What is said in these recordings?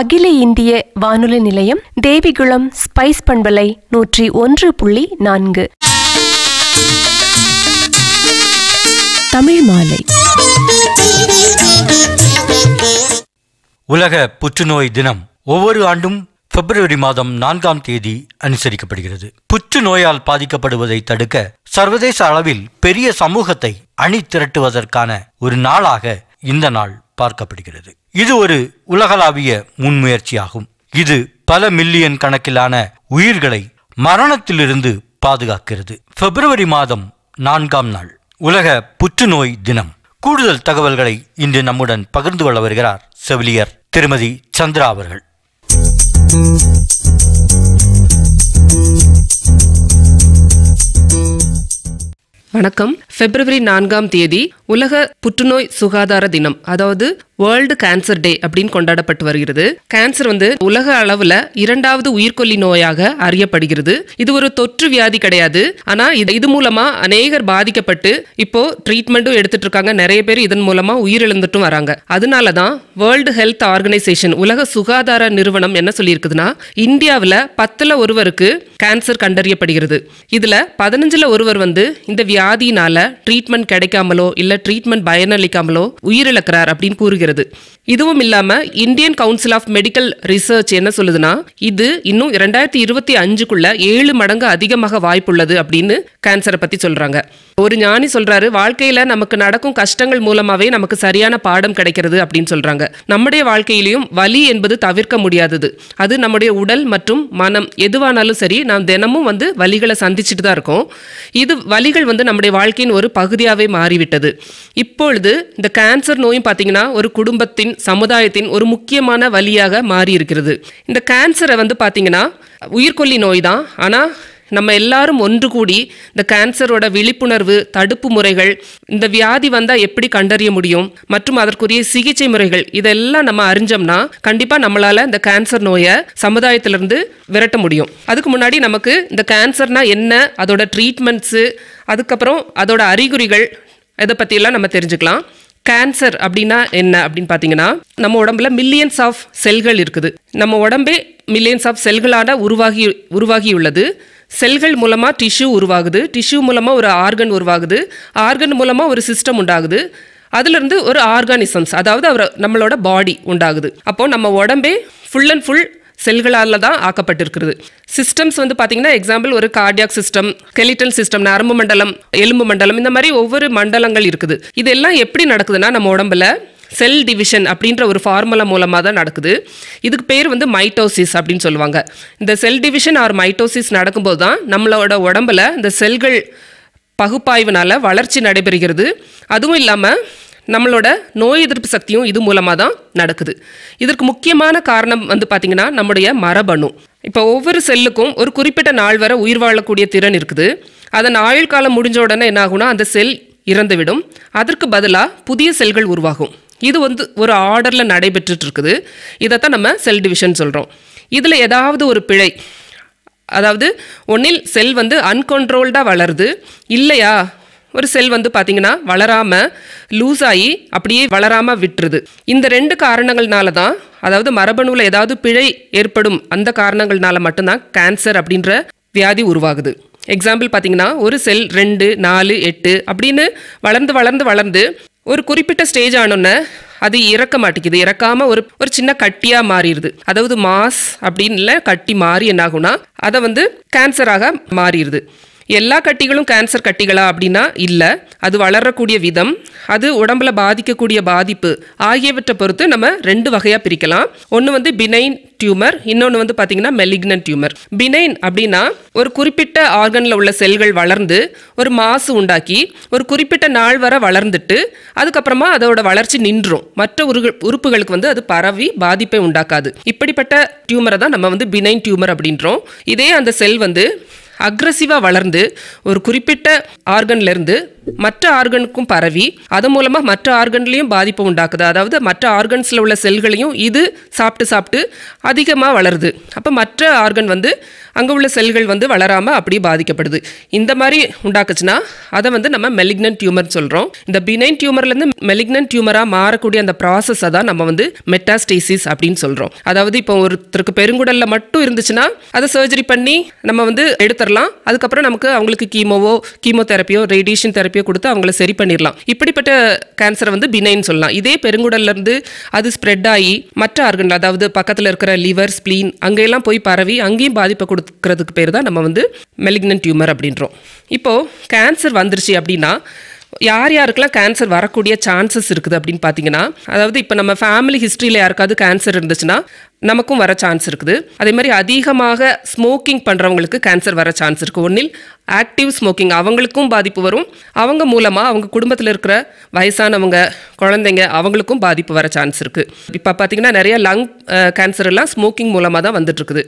அகில இந்திய வானொலி நிலையம் தேவிகுளம் ஸ்பைஸ் பண்பலை நூற்றி ஒன்று புள்ளி நான்கு தமிழ் மாலை உலக புற்றுநோய் தினம் ஒவ்வொரு ஆண்டும் பிப்ரவரி மாதம் நான்காம் தேதி அனுசரிக்கப்படுகிறது புற்றுநோயால் பாதிக்கப்படுவதை தடுக்க சர்வதேச அளவில் பெரிய சமூகத்தை அணி திரட்டுவதற்கான ஒரு நாளாக இந்த நாள் பார்க்கப்படுகிறது இது ஒரு உலகளாவிய முன்முயற்சியாகும் இது பல மில்லியன் கணக்கிலான உயிர்களை மரணத்திலிருந்து பாதுகாக்கிறது பிப்ரவரி மாதம் நான்காம் நாள் உலக புற்றுநோய் தினம் கூடுதல் தகவல்களை இன்று நம்முடன் பகிர்ந்து கொள்ள வருகிறார் செவிலியர் திருமதி சந்திரா அவர்கள் வணக்கம் பிப்ரவரி நான்காம் தேதி உலக புற்றுநோய் சுகாதார தினம் அதாவது வேர்ல்டு கேன்சர் டே அப்படின்னு கொண்டாடப்பட்டு வருகிறது கேன்சர் வந்து உலக அளவுல இரண்டாவது உயிர்கொல்லி நோயாக அறியப்படுகிறது இது ஒரு தொற்று வியாதி கிடையாது ஆனா இது மூலமா அநேகர் பாதிக்கப்பட்டு இப்போ ட்ரீட்மெண்ட்டும் எடுத்துட்டு இருக்காங்க நிறைய பேர் இதன் மூலமா உயிரிழந்துட்டும் வராங்க அதனாலதான் வேர்ல்டு ஹெல்த் ஆர்கனைசேஷன் உலக சுகாதார நிறுவனம் என்ன சொல்லியிருக்குதுன்னா இந்தியாவில் பத்துல ஒருவருக்கு கேன்சர் கண்டறியப்படுகிறது இதுல பதினஞ்சுல ஒருவர் வந்து இந்த வியா வியாதினால ட்ரீட்மெண்ட் கிடைக்காமலோ இல்லை ட்ரீட்மெண்ட் பயனளிக்காமலோ உயிரிழக்கிறார் அப்படின்னு கூறுகிறது இதுவும் இல்லாமல் Indian council of medical research என்ன சொல்லுதுன்னா இது இன்னும் இரண்டாயிரத்தி இருபத்தி அஞ்சுக்குள்ள ஏழு மடங்கு அதிகமாக வாய்ப்புள்ளது அப்படின்னு கேன்சரை பத்தி சொல்றாங்க ஒரு ஞானி சொல்றாரு வாழ்க்கையில் நமக்கு நடக்கும் கஷ்டங்கள் மூலமாகவே நமக்கு சரியான பாடம் கிடைக்கிறது அப்படின்னு சொல்றாங்க நம்முடைய வாழ்க்கையிலையும் வலி என்பது தவிர்க்க முடியாதது அது நம்முடைய உடல் மற்றும் மனம் எதுவானாலும் சரி நாம் தினமும் வந்து வலிகளை சந்திச்சுட்டு தான் இருக்கோம் இது வலிகள் வந்து நம்ம நம்முடைய வாழ்க்கையின் ஒரு பகுதியாகவே மாறிவிட்டது இப்பொழுது இந்த கேன்சர் நோயும் பார்த்தீங்கன்னா ஒரு குடும்பத்தின் சமுதாயத்தின் ஒரு முக்கியமான வழியாக மாறி இருக்கிறது இந்த கேன்சரை வந்து பார்த்தீங்கன்னா உயிர்கொல்லி நோய் தான் ஆனால் நம்ம எல்லாரும் ஒன்று கூடி இந்த கேன்சரோட விழிப்புணர்வு தடுப்பு முறைகள் இந்த வியாதி வந்தால் எப்படி கண்டறிய முடியும் மற்றும் அதற்குரிய சிகிச்சை முறைகள் இதெல்லாம் நம்ம அறிஞ்சோம்னா கண்டிப்பாக நம்மளால் இந்த கேன்சர் நோயை சமுதாயத்திலிருந்து விரட்ட முடியும் அதுக்கு முன்னாடி நமக்கு இந்த கேன்சர்னா என்ன அதோட ட்ரீட்மெண்ட்ஸு அதுக்கப்புறம் அதோட அறிகுறிகள் இதை பற்றியெல்லாம் நம்ம தெரிஞ்சுக்கலாம் கேன்சர் அப்படின்னா என்ன அப்படின்னு பார்த்தீங்கன்னா நம்ம உடம்புல மில்லியன்ஸ் ஆஃப் செல்கள் இருக்குது நம்ம உடம்பே மில்லியன்ஸ் ஆஃப் செல்களான உருவாகி உருவாகி உள்ளது செல்கள் மூலமாக டிஷ்யூ உருவாகுது டிஷ்யூ மூலமாக ஒரு ஆர்கன் உருவாகுது ஆர்கன் மூலமாக ஒரு சிஸ்டம் உண்டாகுது அதுலேருந்து ஒரு ஆர்கானிசம்ஸ் அதாவது அவர் நம்மளோட பாடி உண்டாகுது அப்போது நம்ம உடம்பே ஃபுல் அண்ட் ஃபுல் செல்களால் தான் ஆக்கப்பட்டிருக்கிறது சிஸ்டம்ஸ் வந்து பார்த்தீங்கன்னா எக்ஸாம்பிள் ஒரு கார்டியாக் சிஸ்டம் கெலிட்டல் சிஸ்டம் நரம்பு மண்டலம் எலும்பு மண்டலம் இந்த மாதிரி ஒவ்வொரு மண்டலங்கள் இருக்குது இதெல்லாம் எப்படி நடக்குதுன்னா நம்ம உடம்புல செல் டிவிஷன் அப்படின்ற ஒரு ஃபார்முலா மூலமாக தான் நடக்குது இதுக்கு பேர் வந்து மைட்டோசிஸ் அப்படின்னு சொல்லுவாங்க இந்த செல் டிவிஷன் ஆர் மைட்டோசிஸ் நடக்கும்போது தான் நம்மளோட உடம்புல இந்த செல்கள் பகுப்பாய்வுனால வளர்ச்சி நடைபெறுகிறது அதுவும் இல்லாமல் நம்மளோட நோய் எதிர்ப்பு சக்தியும் இது மூலமாக தான் நடக்குது இதற்கு முக்கியமான காரணம் வந்து பார்த்திங்கன்னா நம்முடைய மரபணு இப்போ ஒவ்வொரு செல்லுக்கும் ஒரு குறிப்பிட்ட நாள் வரை உயிர் வாழக்கூடிய திறன் இருக்குது அதன் ஆயுள் காலம் முடிஞ்ச உடனே என்னாகும்னா அந்த செல் இறந்துவிடும் அதற்கு பதிலாக புதிய செல்கள் உருவாகும் இது வந்து ஒரு ஆர்டரில் நடைபெற்றுட்டு இருக்குது இதைத்தான் நம்ம செல் டிவிஷன் சொல்கிறோம் இதில் ஏதாவது ஒரு பிழை அதாவது ஒன்றில் செல் வந்து அன்கண்ட்ரோல்டாக வளருது இல்லையா ஒரு செல் வந்து பார்த்தீங்கன்னா வளராமல் லூஸ் ஆகி அப்படியே வளராமல் விட்டுருது இந்த ரெண்டு காரணங்கள்னால தான் அதாவது மரபணுவில் ஏதாவது பிழை ஏற்படும் அந்த காரணங்கள்னால மட்டும்தான் கேன்சர் அப்படின்ற வியாதி உருவாகுது எக்ஸாம்பிள் பார்த்தீங்கன்னா ஒரு செல் ரெண்டு நாலு எட்டு அப்படின்னு வளர்ந்து வளர்ந்து வளர்ந்து ஒரு குறிப்பிட்ட ஸ்டேஜ் ஆனோன்னே அது இறக்க மாட்டேங்குது இறக்காமல் ஒரு ஒரு சின்ன கட்டியாக மாறிடுது அதாவது மாஸ் அப்படின்னு கட்டி மாறி என்னாகும்னா அதை வந்து கேன்சராக மாறிடுது எல்லா கட்டிகளும் கேன்சர் கட்டிகளா அப்படின்னா இல்லை அது வளரக்கூடிய விதம் அது உடம்புல பாதிக்கக்கூடிய பாதிப்பு ஆகியவற்றை பொறுத்து நம்ம ரெண்டு வகையாக பிரிக்கலாம் ஒன்று வந்து பினைன் டியூமர் இன்னொன்று வந்து பார்த்தீங்கன்னா மெலிக்னன் டியூமர் பினைன் அப்படின்னா ஒரு குறிப்பிட்ட ஆர்கனில் உள்ள செல்கள் வளர்ந்து ஒரு மாசு உண்டாக்கி ஒரு குறிப்பிட்ட நாள் வரை வளர்ந்துட்டு அதுக்கப்புறமா அதோட வளர்ச்சி நின்றும் மற்ற உறுப்புகளுக்கு வந்து அது பரவி பாதிப்பை உண்டாக்காது இப்படிப்பட்ட டியூமரை தான் நம்ம வந்து பினைன் டியூமர் அப்படின்றோம் இதே அந்த செல் வந்து அக்ரஸிவாக வளர்ந்து ஒரு குறிப்பிட்ட ஆர்கன்லேருந்து மற்ற ஆர்கனுக்கும் பரவி அது மூலமாக மற்ற ஆர்கன்லேயும் பாதிப்பு உண்டாக்குது அதாவது மற்ற ஆர்கன்ஸில் உள்ள செல்களையும் இது சாப்பிட்டு சாப்பிட்டு அதிகமாக வளருது அப்போ மற்ற ஆர்கன் வந்து அங்கே உள்ள செல்கள் வந்து வளராமல் அப்படியே பாதிக்கப்படுது இந்த மாதிரி உண்டாக்குச்சுன்னா அதை வந்து நம்ம மெலிக்னன்ட் டியூமர் சொல்கிறோம் இந்த பினைன் டியூமர்லேருந்து மெலிக்னன்ட் டியூமராக மாறக்கூடிய அந்த ப்ராசஸை தான் நம்ம வந்து மெட்டாஸ்டேசிஸ் அப்படின்னு சொல்கிறோம் அதாவது இப்போ ஒருத்தருக்கு பெருங்குடலில் மட்டும் இருந்துச்சுன்னா அதை சர்ஜரி பண்ணி நம்ம வந்து எடுத்துடலாம் அதுக்கப்புறம் நமக்கு அவங்களுக்கு கீமோவோ கீமோ தெரப்பியோ ரேடியேஷன் தெரப்பியோ கொடுத்து அவங்கள சரி பண்ணிடலாம் இப்படிப்பட்ட கேன்சரை வந்து பினைன் சொல்லலாம் இதே பெருங்குடல்லேருந்து அது ஸ்ப்ரெட் ஆகி மற்ற ஆர்கன் அதாவது பக்கத்தில் இருக்கிற லிவர் ஸ்ப்ளீன் அங்கெல்லாம் போய் பரவி அங்கேயும் பாதிப்பை கொடுத்து கொடுக்கறதுக்கு பேர் தான் நம்ம வந்து மெலிக்னன் டியூமர் அப்படின்றோம் இப்போது கேன்சர் வந்துருச்சு அப்படின்னா யார் யாருக்கெல்லாம் கேன்சர் வரக்கூடிய சான்சஸ் இருக்குது அப்படின்னு பார்த்தீங்கன்னா அதாவது இப்போ நம்ம ஃபேமிலி ஹிஸ்ட்ரியில் யாருக்காவது கேன்சர் இருந்துச்சுன்னா நமக்கும் வர சான்ஸ் இருக்குது அதே மாதிரி அதிகமாக ஸ்மோக்கிங் பண்ணுறவங்களுக்கு கேன்சர் வர சான்ஸ் இருக்குது ஒன்றில் ஆக்டிவ் ஸ்மோக்கிங் அவங்களுக்கும் பாதிப்பு வரும் அவங்க மூலமாக அவங்க குடும்பத்தில் இருக்கிற வயசானவங்க குழந்தைங்க அவங்களுக்கும் பாதிப்பு வர சான்ஸ் இருக்குது இப்போ பார்த்தீங்கன்னா நிறைய லங் கேன்சர் எல்லாம் ஸ்மோக்கிங் மூலமாக தான் வந்துட்டுருக்குது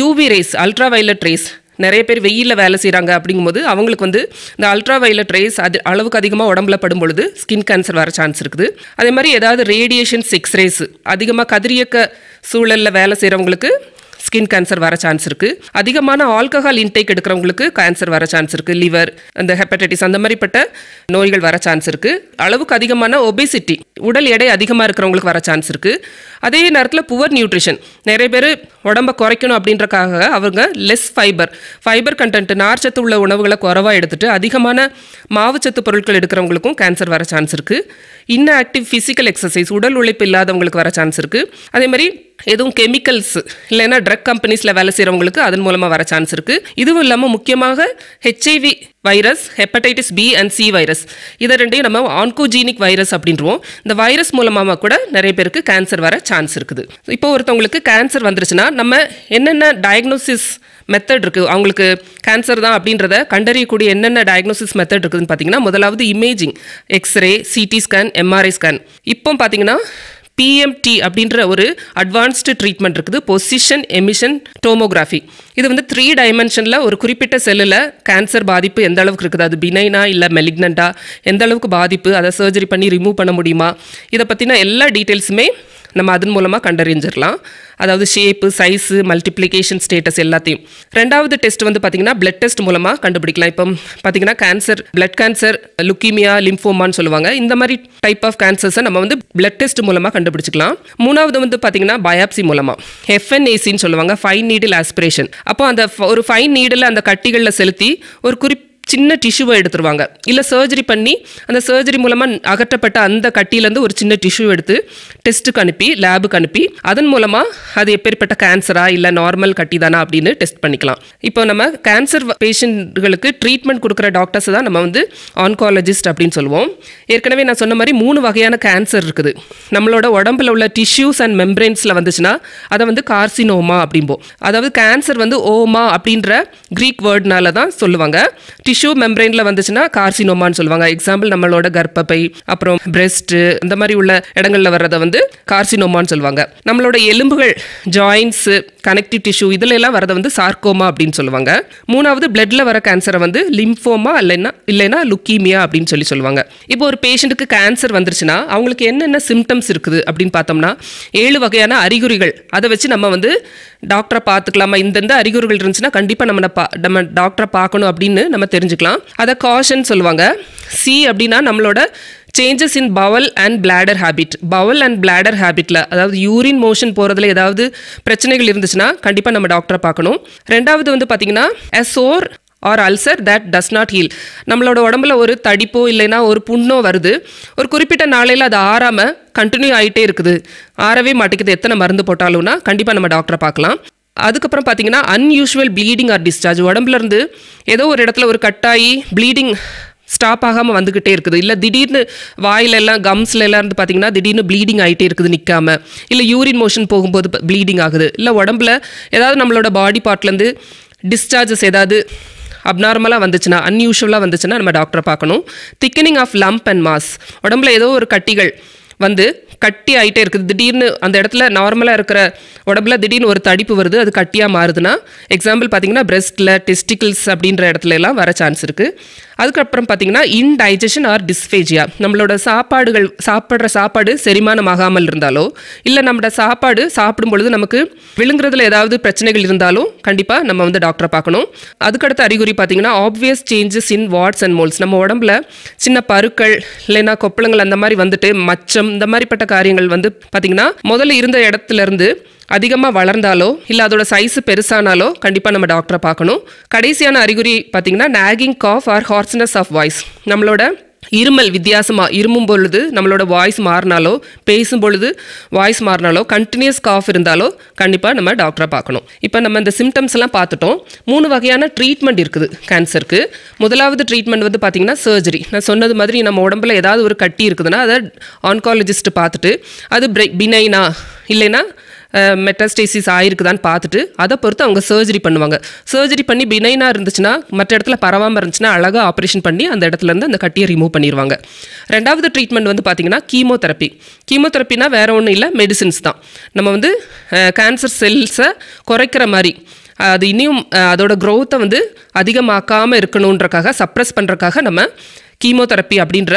UV rays ultra violet rays நிறைய பேர் வெயிலில் வேலை செய்கிறாங்க அப்படிங்கும்போது அவங்களுக்கு வந்து இந்த அல்ட்ரா வயலட் ரேஸ் அது அளவுக்கு அதிகமாக உடம்புல படும்பொழுது ஸ்கின் கேன்சர் வர சான்ஸ் இருக்குது அதே மாதிரி ஏதாவது ரேடியேஷன் சிக்ஸ் ரேஸ் அதிகமாக கதிரியக்க சூழலில் வேலை செய்கிறவங்களுக்கு ஸ்கின் கேன்சர் வர சான்ஸ் இருக்குது அதிகமான ஆல்கஹால் இன்டேக் எடுக்கிறவங்களுக்கு கேன்சர் வர சான்ஸ் இருக்குது லிவர் அந்த ஹெப்படைட்டிஸ் அந்த மாதிரிப்பட்ட நோய்கள் வர சான்ஸ் இருக்குது அளவுக்கு அதிகமான ஒபேசிட்டி உடல் எடை அதிகமாக இருக்கிறவங்களுக்கு வர சான்ஸ் இருக்குது அதே நேரத்தில் புவர் நியூட்ரிஷன் நிறைய பேர் உடம்பை குறைக்கணும் அப்படின்றக்காக அவங்க லெஸ் ஃபைபர் ஃபைபர் கண்டென்ட் நார்ச்சத்து உள்ள உணவுகளை குறவாக எடுத்துகிட்டு அதிகமான மாவுச்சத்து பொருட்கள் எடுக்கிறவங்களுக்கும் கேன்சர் வர சான்ஸ் இருக்குது இன்ஆக்டிவ் ஆக்டிவ் ஃபிசிக்கல் எக்ஸசைஸ் உடல் உழைப்பு இல்லாதவங்களுக்கு வர சான்ஸ் இருக்குது அதே மாதிரி எதுவும் கெமிக்கல்ஸ் இல்லைன்னா ட்ரக் கம்பெனிஸில் வேலை செய்கிறவங்களுக்கு அதன் மூலமாக வர சான்ஸ் இருக்குது இதுவும் இல்லாமல் முக்கியமாக HIV virus hepatitis B and C virus இதை ரெண்டையும் நம்ம ஆன்கோஜீனிக் வைரஸ் அப்படின்றோம் இந்த வைரஸ் மூலமாக கூட நிறைய பேருக்கு கேன்சர் வர சான்ஸ் இருக்குது இப்போ ஒருத்தவங்களுக்கு கேன்சர் வந்துருச்சுன்னா நம்ம என்னென்ன டயக்னோசிஸ் மெத்தட் இருக்குது அவங்களுக்கு கேன்சர் தான் அப்படின்றத கண்டறியக்கூடிய என்னென்ன டயக்னோசிஸ் மெத்தட் இருக்குதுன்னு பார்த்தீங்கன்னா முதலாவது imaging x-ray CT scan MRI scan இப்போ பார்த்தீங்கன்னா பிஎம்டி அப்படின்ற ஒரு அட்வான்ஸ்டு ட்ரீட்மெண்ட் இருக்குது பொசிஷன் எமிஷன் டோமோகிராஃபி இது வந்து த்ரீ டைமென்ஷனில் ஒரு குறிப்பிட்ட செல்லில் கேன்சர் பாதிப்பு எந்த அளவுக்கு இருக்குது அது பினைனா இல்லை மெலிக்னண்டா எந்த அளவுக்கு பாதிப்பு அதை சர்ஜரி பண்ணி ரிமூவ் பண்ண முடியுமா இதை பற்றின எல்லா டீட்டெயில்ஸுமே நம்ம அதன் மூலமாக கண்டறிஞ்சிடலாம் அதாவது ஷேப்பு சைஸு மல்டிப்ளிகேஷன் ஸ்டேட்டஸ் எல்லாத்தையும் ரெண்டாவது டெஸ்ட் வந்து பார்த்திங்கன்னா பிளட் டெஸ்ட் மூலமாக கண்டுபிடிக்கலாம் இப்போ பார்த்திங்கன்னா கேன்சர் பிளட் கேன்சர் லுக்கீமியா லிம்ஃபோமான்னு சொல்லுவாங்க இந்த மாதிரி டைப் ஆஃப் கேன்சர்ஸை நம்ம வந்து பிளட் டெஸ்ட் மூலமாக கண்டுபிடிச்சிக்கலாம் மூணாவது வந்து பார்த்திங்கன்னா பயாப்சி மூலமாக எஃப்என்ஏசின்னு சொல்லுவாங்க ஃபைன் நீடில் ஆஸ்பிரேஷன் அப்போ அந்த ஒரு ஃபைன் நீடில் அந்த கட்டிகளில் செலுத்தி ஒரு குறிப்பிட்ட சின்ன டிஷ்யூவை எடுத்துருவாங்க இல்லை சர்ஜரி பண்ணி அந்த சர்ஜரி மூலமாக அகற்றப்பட்ட அந்த கட்டியிலேருந்து ஒரு சின்ன டிஷ்யூ எடுத்து டெஸ்ட்டுக்கு அனுப்பி லேபுக்கு அனுப்பி அதன் மூலமாக அது எப்பேற்பட்ட கேன்சரா இல்லை நார்மல் கட்டி தானா அப்படின்னு டெஸ்ட் பண்ணிக்கலாம் இப்போ நம்ம கேன்சர் பேஷண்ட்களுக்கு ட்ரீட்மெண்ட் கொடுக்குற டாக்டர்ஸ் தான் நம்ம வந்து ஆன்காலஜிஸ்ட் அப்படின்னு சொல்லுவோம் ஏற்கனவே நான் சொன்ன மாதிரி மூணு வகையான கேன்சர் இருக்குது நம்மளோட உடம்புல உள்ள டிஷ்யூஸ் அண்ட் மெம்பரேன்ஸில் வந்துச்சுன்னா அதை வந்து கார்சினோமா அப்படிம்போம் அதாவது கேன்சர் வந்து ஓமா அப்படின்ற க்ரீக் வேர்ட்னால தான் சொல்லுவாங்க டிஷ்யூ டிஷ்யூ மெம்பரைன்ல வந்துச்சுன்னா கார்சினோமான்னு சொல்லுவாங்க எக்ஸாம்பிள் நம்மளோட கர்ப்பப்பை அப்புறம் பிரெஸ்ட் இந்த மாதிரி உள்ள இடங்கள்ல வர்றதை வந்து கார்சினோமான்னு சொல்லுவாங்க நம்மளோட எலும்புகள் ஜாயின்ஸ் கனெக்டிவ் டிஷ்யூ இதில் எல்லாம் வரதை வந்து சார்கோமா அப்படின்னு சொல்லுவாங்க மூணாவது பிளட்டில் வர கேன்சரை வந்து லிம்ஃபோமா இல்லைன்னா இல்லைன்னா லுக்கீமியா அப்படின்னு சொல்லி சொல்லுவாங்க இப்போ ஒரு பேஷண்ட்டுக்கு கேன்சர் வந்துருச்சுன்னா அவங்களுக்கு என்னென்ன சிம்டம்ஸ் இருக்குது அப்படின்னு பார்த்தோம்னா ஏழு வகையான அறிகுறிகள் அதை வச்சு நம்ம வந்து டாக்டரை பார்த்துக்கலாமா இந்தெந்த அறிகுறிகள் இருந்துச்சுன்னா கண்டிப்பாக நம்ம பா நம்ம டாக்டரை பார்க்கணும் அப்படின்னு நம்ம தெரிஞ்சுக்கலாம் அதை காஷன் சொல்லுவாங்க சி அப்படின்னா நம்மளோட changes in bowel and bladder habit bowel and bladder ஹேபிட்டில் அதாவது யூரின் மோஷன் போகிறதுல ஏதாவது பிரச்சனைகள் இருந்துச்சுன்னா கண்டிப்பாக நம்ம டாக்டரை பார்க்கணும் ரெண்டாவது வந்து பார்த்திங்கன்னா sore or ulcer that does not heal நம்மளோட உடம்புல ஒரு தடிப்போ இல்லைன்னா ஒரு புண்ணோ வருது ஒரு குறிப்பிட்ட நாளையில் அது ஆறாமல் கண்டினியூ ஆகிட்டே இருக்குது ஆறவே மாட்டேங்குது எத்தனை மருந்து போட்டாலும்னா கண்டிப்பாக நம்ம டாக்டரை பார்க்கலாம் அதுக்கப்புறம் பார்த்தீங்கன்னா அன்யூஷுவல் ப்ளீடிங் ஆர் டிஸ்சார்ஜ் உடம்புலேருந்து ஏதோ ஒரு இடத்துல ஒரு கட்டாயி ப்ளீடிங் ஸ்டாப் ஆகாமல் வந்துக்கிட்டே இருக்குது இல்லை திடீர்னு வாயிலெல்லாம் கம்ஸ்லெல்லாம் இருந்து பார்த்தீங்கன்னா திடீர்னு ப்ளீடிங் ஆகிட்டே இருக்குது நிற்காம இல்லை யூரின் மோஷன் போகும்போது ப்ளீடிங் ஆகுது இல்லை உடம்புல ஏதாவது நம்மளோட பாடி பார்ட்லேருந்து டிஸ்சார்ஜஸ் ஏதாவது அப்நார்மலாக வந்துச்சுன்னா அன்யூஷுவலாக வந்துச்சுன்னா நம்ம டாக்டரை பார்க்கணும் thickening of lump and mass உடம்புல ஏதோ ஒரு கட்டிகள் வந்து கட்டி ஆகிட்டே இருக்குது திடீர்னு அந்த இடத்துல நார்மலாக இருக்கிற உடம்புல திடீர்னு ஒரு தடிப்பு வருது அது கட்டியாக மாறுதுன்னா எக்ஸாம்பிள் பார்த்தீங்கன்னா பிரெஸ்ட்டில் டெஸ்டிக்கிள்ஸ் அப்படின்ற இடத்துல எல்லாம் வர சான்ஸ் இருக்குது அதுக்கப்புறம் பார்த்தீங்கன்னா இன்டைஜஷன் ஆர் டிஸ்பேஜியா நம்மளோட சாப்பாடுகள் சாப்பிட்ற சாப்பாடு செரிமானம் ஆகாமல் இருந்தாலோ இல்லை நம்மளோட சாப்பாடு சாப்பிடும் பொழுது நமக்கு விழுங்குறதுல ஏதாவது பிரச்சனைகள் இருந்தாலும் கண்டிப்பாக நம்ம வந்து டாக்டரை பார்க்கணும் அதுக்கடுத்த அறிகுறி பார்த்தீங்கன்னா obvious changes in warts and moles நம்ம உடம்புல சின்ன பருக்கள் இல்லைன்னா கொப்பளங்கள் அந்த மாதிரி வந்துட்டு மச்சம் இந்த மாதிரிப்பட்ட காரியங்கள் வந்து பார்த்தீங்கன்னா முதல்ல இருந்த இடத்துல இருந்து அதிகமாக வளர்ந்தாலோ இல்லை அதோட சைஸ் பெருசானாலோ கண்டிப்பாக நம்ம டாக்டரை பார்க்கணும் கடைசியான அறிகுறி பார்த்தீங்கன்னா nagging cough or hoarseness of voice நம்மளோட இருமல் வித்தியாசமாக இருமும் பொழுது நம்மளோட வாய்ஸ் மாறினாலோ பேசும் பொழுது வாய்ஸ் மாறினாலோ கண்டினியூஸ் காஃப் இருந்தாலோ கண்டிப்பாக நம்ம டாக்டரை பார்க்கணும் இப்போ நம்ம இந்த சிம்டம்ஸ் எல்லாம் பார்த்துட்டோம் மூணு வகையான ட்ரீட்மெண்ட் இருக்குது கேன்சருக்கு முதலாவது ட்ரீட்மெண்ட் வந்து பார்த்திங்கன்னா சர்ஜரி நான் சொன்னது மாதிரி நம்ம உடம்புல ஏதாவது ஒரு கட்டி இருக்குதுன்னா அதை ஆன்காலஜிஸ்ட் பார்த்துட்டு அது பிரைக் பினைனா இல்லைன்னா மெட்டாஸ்டேசிஸ் ஆயிருக்குதான்னு பார்த்துட்டு அதை பொறுத்து அவங்க சர்ஜரி பண்ணுவாங்க சர்ஜரி பண்ணி பினைனாக இருந்துச்சுன்னா மற்ற இடத்துல பரவாமல் இருந்துச்சுன்னா அழகாக ஆப்ரேஷன் பண்ணி அந்த இடத்துலேருந்து அந்த கட்டியை ரிமூவ் பண்ணிடுவாங்க ரெண்டாவது ட்ரீட்மெண்ட் வந்து பார்த்திங்கன்னா கீமோதெரப்பி கீமோதெரப்பினா வேறு ஒன்றும் இல்லை மெடிசின்ஸ் தான் நம்ம வந்து கேன்சர் செல்ஸை குறைக்கிற மாதிரி அது இனியும் அதோட க்ரோத்தை வந்து அதிகமாக்காமல் இருக்கணுன்றக்காக சப்ரஸ் பண்ணுறக்காக நம்ம கீமோதெரப்பி அப்படின்ற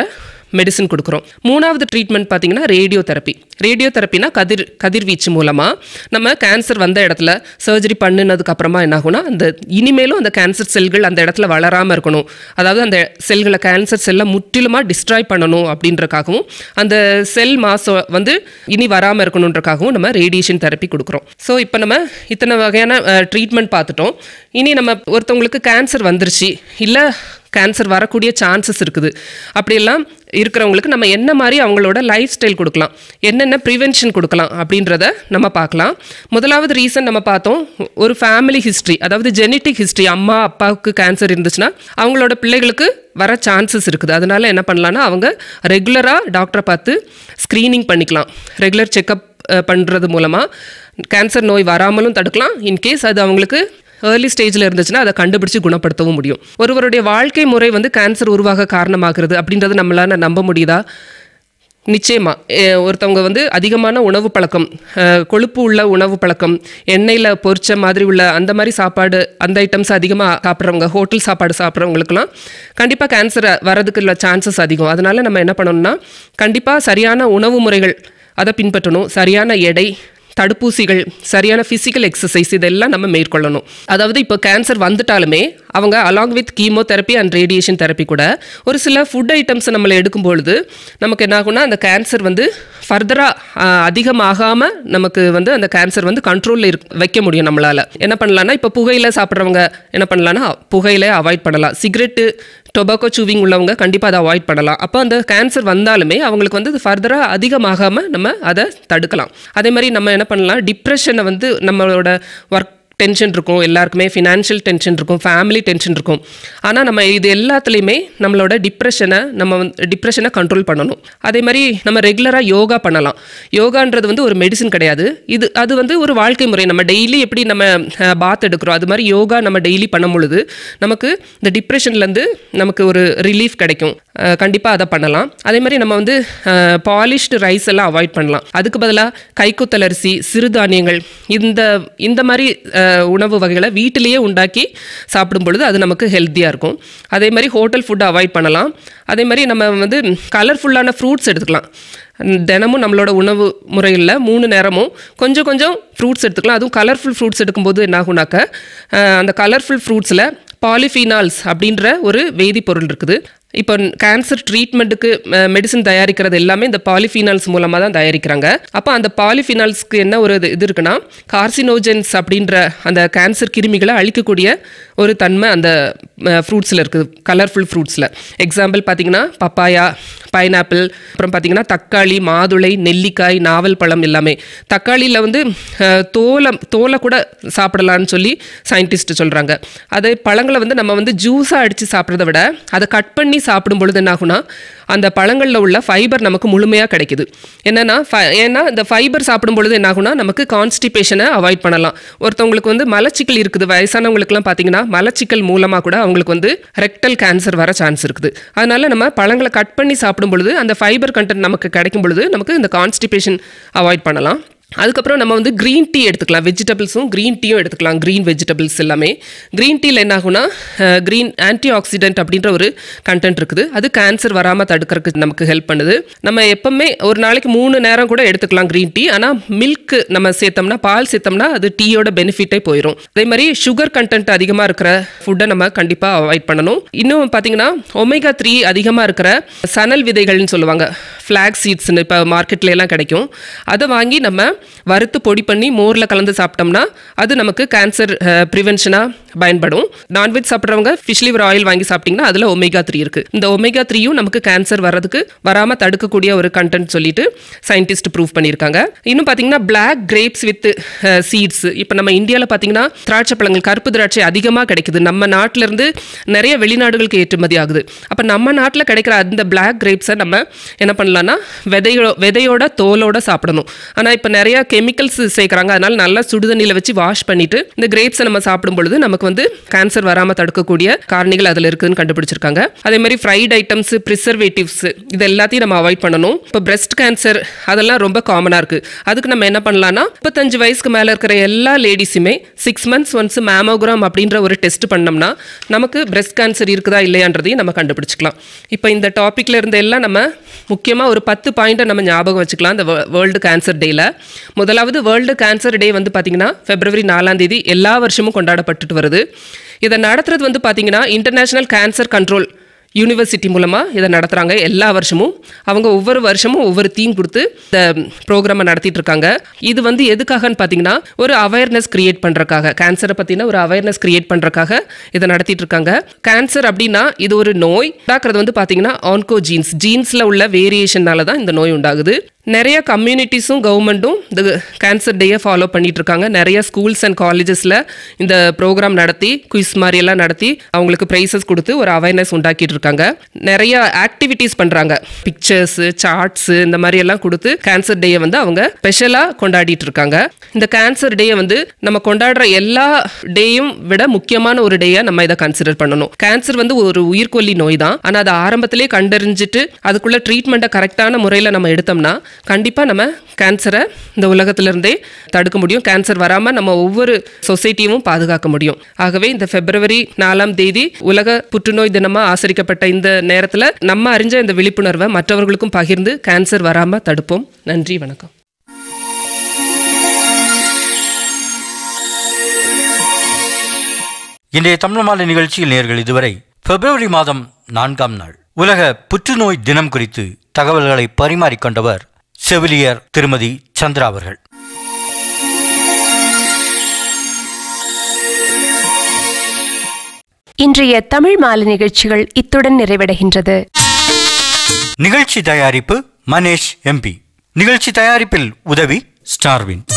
மெடிசன் கொடுக்குறோம் மூணாவது ட்ரீட்மெண்ட் பார்த்தீங்கன்னா ரேடியோ தெரப்பி ரேடியோ தெரப்பினா கதிர் கதிர்வீச்சு மூலமாக நம்ம கேன்சர் வந்த இடத்துல சர்ஜரி பண்ணினதுக்கப்புறமா என்னாகும்னா அந்த இனிமேலும் அந்த கேன்சர் செல்கள் அந்த இடத்துல வளராமல் இருக்கணும் அதாவது அந்த செல்களை கேன்சர் செல்லை முற்றிலுமாக டிஸ்ட்ராய் பண்ணணும் அப்படின்றக்காகவும் அந்த செல் மாசம் வந்து இனி வராமல் இருக்கணுன்றக்காகவும் நம்ம ரேடியேஷன் தெரப்பி கொடுக்குறோம் ஸோ இப்போ நம்ம இத்தனை வகையான ட்ரீட்மெண்ட் பார்த்துட்டோம் இனி நம்ம ஒருத்தவங்களுக்கு கேன்சர் வந்துருச்சு இல்லை கேன்சர் வரக்கூடிய சான்சஸ் இருக்குது அப்படியெல்லாம் இருக்கிறவங்களுக்கு நம்ம என்ன மாதிரி அவங்களோட லைஃப் ஸ்டைல் கொடுக்கலாம் என்னென்ன ப்ரிவென்ஷன் கொடுக்கலாம் அப்படின்றத நம்ம பார்க்கலாம் முதலாவது ரீசன் நம்ம பார்த்தோம் ஒரு ஃபேமிலி ஹிஸ்ட்ரி அதாவது ஜெனட்டிக் ஹிஸ்ட்ரி அம்மா அப்பாவுக்கு கேன்சர் இருந்துச்சுன்னா அவங்களோட பிள்ளைகளுக்கு வர சான்சஸ் இருக்குது அதனால் என்ன பண்ணலான்னா அவங்க ரெகுலராக டாக்டரை பார்த்து ஸ்க்ரீனிங் பண்ணிக்கலாம் ரெகுலர் செக்கப் பண்ணுறது மூலமாக கேன்சர் நோய் வராமலும் தடுக்கலாம் இன்கேஸ் அது அவங்களுக்கு ஏர்லி ஸ்டேஜில் இருந்துச்சுன்னா அதை கண்டுபிடிச்சு குணப்படுத்தவும் முடியும் ஒருவருடைய வாழ்க்கை முறை வந்து கேன்சர் உருவாக காரணமாகிறது அப்படின்றத நம்மளால் நம்ப முடியுதா நிச்சயமாக ஒருத்தவங்க வந்து அதிகமான உணவு பழக்கம் கொழுப்பு உள்ள உணவு பழக்கம் எண்ணெயில் பொரிச்ச மாதிரி உள்ள அந்த மாதிரி சாப்பாடு அந்த ஐட்டம்ஸ் அதிகமாக சாப்பிட்றவங்க ஹோட்டல் சாப்பாடு சாப்பிட்றவங்களுக்குலாம் கண்டிப்பாக கேன்சர் வரதுக்கு உள்ள சான்சஸ் அதிகம் அதனால் நம்ம என்ன பண்ணணும்னா கண்டிப்பாக சரியான உணவு முறைகள் அதை பின்பற்றணும் சரியான எடை தடுப்பூசிகள் சரியான ஃபிசிக்கல் எக்ஸசைஸ் இதெல்லாம் நம்ம மேற்கொள்ளணும் அதாவது இப்போ கேன்சர் வந்துட்டாலுமே அவங்க along with chemotherapy and radiation therapy கூட ஒரு சில ஃபுட் ஐட்டம்ஸை நம்மளை எடுக்கும் நமக்கு என்ன ஆகும்னா அந்த கேன்சர் வந்து ஃபர்தராக அதிகமாகாமல் நமக்கு வந்து அந்த கேன்சர் வந்து கண்ட்ரோலில் இருக் வைக்க முடியும் நம்மளால் என்ன பண்ணலான்னா இப்போ புகையில் சாப்பிட்றவங்க என்ன பண்ணலான்னா புகையிலே அவாய்ட் பண்ணலாம் சிகரெட்டு டொபாக்கோ சூவிங் உள்ளவங்க கண்டிப்பாக அதை அவாய்ட் பண்ணலாம் அப்போ அந்த கேன்சர் வந்தாலுமே அவங்களுக்கு வந்து ஃபர்தராக அதிகமாகாமல் நம்ம அதை தடுக்கலாம் அதே மாதிரி நம்ம என்ன பண்ணலாம் டிப்ரெஷனை வந்து நம்மளோட ஒர்க் டென்ஷன் இருக்கும் எல்லாருக்குமே ஃபினான்ஷியல் டென்ஷன் இருக்கும் ஃபேமிலி டென்ஷன் இருக்கும் ஆனால் நம்ம இது எல்லாத்துலேயுமே நம்மளோட டிப்ரெஷனை நம்ம டிப்ரெஷனை கண்ட்ரோல் பண்ணணும் அதே மாதிரி நம்ம ரெகுலராக யோகா பண்ணலாம் யோகான்றது வந்து ஒரு மெடிசன் கிடையாது இது அது வந்து ஒரு வாழ்க்கை முறை நம்ம டெய்லி எப்படி நம்ம பாத் எடுக்கிறோம் அது மாதிரி யோகா நம்ம டெய்லி பண்ணும் பொழுது நமக்கு இந்த டிப்ரெஷன்லேருந்து நமக்கு ஒரு ரிலீஃப் கிடைக்கும் கண்டிப்பாக அதை பண்ணலாம் அதே மாதிரி நம்ம வந்து பாலிஷ்டு ரைஸ் எல்லாம் அவாய்ட் பண்ணலாம் அதுக்கு பதிலாக கைக்குத்தலரிசி சிறுதானியங்கள் இந்த இந்த மாதிரி உணவு வகைகளை வீட்டிலேயே உண்டாக்கி சாப்பிடும் பொழுது அது நமக்கு ஹெல்த்தியாக இருக்கும் அதே மாதிரி ஹோட்டல் ஃபுட்டை அவாய்ட் பண்ணலாம் அதே மாதிரி நம்ம வந்து கலர்ஃபுல்லான ஃப்ரூட்ஸ் எடுத்துக்கலாம் தினமும் நம்மளோட உணவு முறையில் மூணு நேரமும் கொஞ்சம் கொஞ்சம் ஃப்ரூட்ஸ் எடுத்துக்கலாம் அதுவும் கலர்ஃபுல் ஃப்ரூட்ஸ் எடுக்கும்போது என்னாகுனாக்க அந்த கலர்ஃபுல் ஃப்ரூட்ஸில் பாலிஃபினால்ஸ் அப்படின்ற ஒரு வேதிப்பொருள் இருக்குது இப்போ கேன்சர் ட்ரீட்மெண்ட்டுக்கு மெடிசன் தயாரிக்கிறது எல்லாமே இந்த பாலிஃபினால்ஸ் மூலமாக தான் தயாரிக்கிறாங்க அப்போ அந்த பாலிஃபினால்ஸ்க்கு என்ன ஒரு இது இருக்குன்னா கார்சினோஜென்ஸ் அப்படின்ற அந்த கேன்சர் கிருமிகளை அழிக்கக்கூடிய ஒரு தன்மை அந்த ஃப்ரூட்ஸில் இருக்குது கலர்ஃபுல் ஃப்ரூட்ஸில் எக்ஸாம்பிள் பார்த்தீங்கன்னா பப்பாயா பைனாப்பிள் அப்புறம் பார்த்தீங்கன்னா தக்காளி மாதுளை நெல்லிக்காய் நாவல் பழம் எல்லாமே தக்காளியில் வந்து தோலை தோலை கூட சாப்பிடலான்னு சொல்லி சயின்டிஸ்ட் சொல்கிறாங்க அதே பழங்களை வந்து நம்ம வந்து ஜூஸாக அடித்து சாப்பிட்றத விட அதை கட் பண்ணி சாப்பிடும் பொழுது ஆகுனா அந்த பழங்களில் உள்ள ஃபைபர் நமக்கு முழுமையாக கிடைக்குது என்னென்னா ஏன்னா இந்த ஃபைபர் சாப்பிடும் பொழுது ஆகுனா நமக்கு கான்ஸ்டிபேஷனை அவாய்ட் பண்ணலாம் ஒருத்தவங்களுக்கு வந்து மலச்சிக்கல் இருக்குது வயசானவங்களுக்குலாம் பார்த்தீங்கன்னா மலச்சிக்கல் மூலமாக கூட அவங்களுக்கு வந்து ரெக்டல் கேன்சர் வர சான்ஸ் இருக்குது அதனால் நம்ம பழங்களை கட் பண்ணி சாப்பிடும் பொழுது அந்த ஃபைபர் கண்டென்ட் நமக்கு கிடைக்கும் பொழுது நமக்கு இந்த கான்ஸ்டிபேஷன் அவாய்ட் பண்ணலாம் அதுக்கப்புறம் நம்ம வந்து க்ரீன் டீ எடுத்துக்கலாம் வெஜிடபிள்ஸும் க்ரீன் டீயும் எடுத்துக்கலாம் க்ரீன் வெஜிடபிள்ஸ் எல்லாமே க்ரீன் டீயில் என்ன க்ரீன் ஆன்டி ஆக்சிடென்ட் அப்படின்ற ஒரு கண்டென்ட் இருக்குது அது கேன்சர் வராமல் தடுக்கிறதுக்கு நமக்கு ஹெல்ப் பண்ணுது நம்ம எப்பவுமே ஒரு நாளைக்கு மூணு நேரம் கூட எடுத்துக்கலாம் க்ரீன் டீ ஆனால் மில்க் நம்ம சேர்த்தோம்னா பால் சேர்த்தோம்னா அது டீயோட பெனிஃபிட்டே போயிடும் அதே மாதிரி சுகர் கண்டென்ட் அதிகமாக இருக்கிற ஃபுட்டை நம்ம கண்டிப்பாக அவாய்ட் பண்ணணும் இன்னும் பார்த்தீங்கன்னா ஒமேகா த்ரீ அதிகமாக இருக்கிற சணல் விதைகள்னு சொல்லுவாங்க ஃப்ளாக் சீட்ஸ்னு இப்போ மார்க்கெட்ல எல்லாம் கிடைக்கும் அதை வாங்கி நம்ம வறுத்து பொடி பண்ணி மோரில் கலந்து சாப்பிட்டோம்னா அது நமக்கு கேன்சர் ப்ரிவென்ஷனாக பயன்படும் நான்வெஜ் சாப்பிட்றவங்க ஃபிஷ் லிவர் ஆயில் வாங்கி சாப்பிட்டீங்கன்னா அதில் ஒமேகா த்ரீ இருக்குது இந்த ஒமேகா த்ரீயும் நமக்கு கேன்சர் வர்றதுக்கு வராமல் தடுக்கக்கூடிய ஒரு கண்டென்ட் சொல்லிட்டு சயின்டிஸ்ட் ப்ரூவ் பண்ணியிருக்காங்க இன்னும் பார்த்தீங்கன்னா பிளாக் கிரேப்ஸ் வித் சீட்ஸ் இப்போ நம்ம இந்தியாவில் பார்த்தீங்கன்னா திராட்சை பழங்கள் கருப்பு திராட்சை அதிகமாக கிடைக்குது நம்ம நாட்டிலேருந்து நிறைய வெளிநாடுகளுக்கு ஏற்றுமதி ஆகுது அப்போ நம்ம நாட்டில் கிடைக்கிற அந்த பிளாக் கிரேப்ஸை நம்ம என்ன பண்ணலாம்னா விதையோ விதையோட தோலோட சாப்பிடணும் ஆனால் இப்போ நிறையா கெமிக்கல்ஸ் சேர்க்குறாங்க அதனால் நல்லா சுடுதண்ணியில் வச்சு வாஷ் பண்ணிட்டு இந்த கிரேப்ஸ் நம்ம சாப்பிடும் பொழுது நமக்கு வந்து கேன்சர் வராமல் தடுக்கக்கூடிய காரணிகள் அதில் இருக்குதுன்னு கண்டுபிடிச்சிருக்காங்க அதே மாதிரி ஃப்ரைட் ஐட்டம்ஸ் ப்ரிசர்வேட்டிவ்ஸ் இது எல்லாத்தையும் நம்ம அவாய்ட் பண்ணணும் இப்போ பிரஸ்ட் கேன்சர் அதெல்லாம் ரொம்ப காமனாக இருக்குது அதுக்கு நம்ம என்ன பண்ணலாம்னா முப்பத்தஞ்சு வயசுக்கு மேலே இருக்கிற எல்லா லேடிஸுமே சிக்ஸ் மந்த்ஸ் ஒன்ஸ் மேமோகிராம் அப்படின்ற ஒரு டெஸ்ட் பண்ணோம்னா நமக்கு பிரஸ்ட் கேன்சர் இருக்குதா இல்லையான்றதையும் நம்ம கண்டுபிடிச்சிக்கலாம் இப்போ இந்த டாபிக்ல இருந்த எல்லாம் நம்ம முக்கியமாக ஒரு பத்து பாயிண்ட்டை நம்ம ஞாபகம் வச்சுக்கலாம் இந்த வேர்ல்டு கேன்சர் டேயில் முதலாவது வேர்ல்டு கேன்சர் டே வந்து பார்த்திங்கன்னா பிப்ரவரி நாலாம் தேதி எல்லா வருஷமும் கொண்டாடப்பட்டுட்டு வருது இதை நடத்துறது வந்து பார்த்திங்கன்னா இன்டர்நேஷ்னல் கேன்சர் கண்ட்ரோல் யூனிவர்சிட்டி மூலமாக இதை நடத்துகிறாங்க எல்லா வருஷமும் அவங்க ஒவ்வொரு வருஷமும் ஒவ்வொரு தீம் கொடுத்து இந்த ப்ரோக்ராமை நடத்திட்டு இருக்காங்க இது வந்து எதுக்காகன்னு பார்த்தீங்கன்னா ஒரு அவேர்னஸ் கிரியேட் பண்ணுறக்காக கேன்சரை பற்றின ஒரு அவேர்னஸ் கிரியேட் பண்ணுறக்காக இதை நடத்திட்டு இருக்காங்க கேன்சர் அப்படின்னா இது ஒரு நோய் உண்டாக்குறது வந்து பார்த்தீங்கன்னா ஆன்கோ ஜீன்ஸ் ஜீன்ஸில் உள்ள வேரியேஷனால தான் இந்த நோய் உண்டாகுது நிறைய கம்யூனிட்டிஸும் கவர்மெண்ட்டும் இந்த கேன்சர் டேயை ஃபாலோ பண்ணிகிட்ருக்காங்க நிறைய ஸ்கூல்ஸ் அண்ட் காலேஜஸில் இந்த ப்ரோக்ராம் நடத்தி குயிஸ் மாதிரியெல்லாம் நடத்தி அவங்களுக்கு ப்ரைஸஸ் கொடுத்து ஒரு அவேர்னஸ் உண்டாக்கிட்டு இருக்காங்க நிறைய ஆக்டிவிட்டீஸ் பண்ணுறாங்க பிக்சர்ஸு சார்ட்ஸு இந்த மாதிரியெல்லாம் கொடுத்து கேன்சர் டேயை வந்து அவங்க ஸ்பெஷலாக கொண்டாடிட்டு இருக்காங்க இந்த கேன்சர் டேயை வந்து நம்ம கொண்டாடுற எல்லா டேயும் விட முக்கியமான ஒரு டேயாக நம்ம இதை கன்சிடர் பண்ணணும் கேன்சர் வந்து ஒரு உயிர்கொல்லி நோய் தான் ஆனால் அதை ஆரம்பத்திலே கண்டறிஞ்சிட்டு அதுக்குள்ளே ட்ரீட்மெண்ட்டை கரெக்டான முறையில் நம்ம எடுத்தோம்னா கண்டிப்பாக நம்ம கேன்சரை இந்த உலகத்திலிருந்தே தடுக்க முடியும் கேன்சர் வராமல் நம்ம ஒவ்வொரு சொசைட்டியும் பாதுகாக்க முடியும் ஆகவே இந்த பிப்ரவரி நாலாம் தேதி உலக புற்றுநோய் தினமாக ஆசரிக்கப்பட்ட இந்த நேரத்தில் நம்ம அறிஞ்ச இந்த விழிப்புணர்வை மற்றவர்களுக்கும் பகிர்ந்து கேன்சர் வராமல் தடுப்போம் நன்றி வணக்கம் இன்றைய தமிழ் மாலை நிகழ்ச்சியில் நேர்கள் இதுவரை பிப்ரவரி மாதம் நான்காம் நாள் உலக புற்றுநோய் தினம் குறித்து தகவல்களை பரிமாறிக்கொண்டவர் செவிலியர் திருமதி சந்திரா அவர்கள் இன்றைய தமிழ் மாலை நிகழ்ச்சிகள் இத்துடன் நிறைவடைகின்றது நிகழ்ச்சி தயாரிப்பு மனேஷ் எம்பி நிகழ்ச்சி தயாரிப்பில் உதவி ஸ்டார்வின்